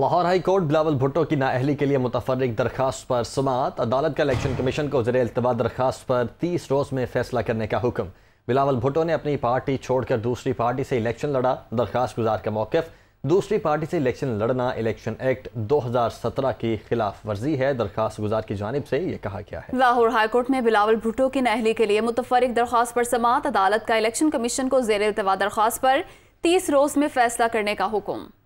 Lahore high court Bilawal Bhutto की नाअहली के लिए मुतफरक दरखास्त पर समात अदालत का इलेक्शन कमीशन को जर अल्तवा दरखास्त पर तीस रोज़ में फैसला करने का हुक्म बिलावल भुट्टो ने अपनी पार्टी छोड़कर दूसरी पार्टी से इलेक्शन लड़ा दरखास्त गुजार का मौकफ दूसरी पार्टी से इलेक्शन लड़ना इलेक्शन एक्ट 2017 की खिलाफ वर्जी है दरखास्त गुजार की जानब से यह कहा गया है लाहौर हाईकोर्ट में बिलावल भुट्टो की नहली के लिए मुतफरक दरख्वास्त पर समात अदालत का इलेक्शन कमीशन को जेर अल्तवा दरख्वास्त पर तीस रोज़ में फैसला करने का हुक्म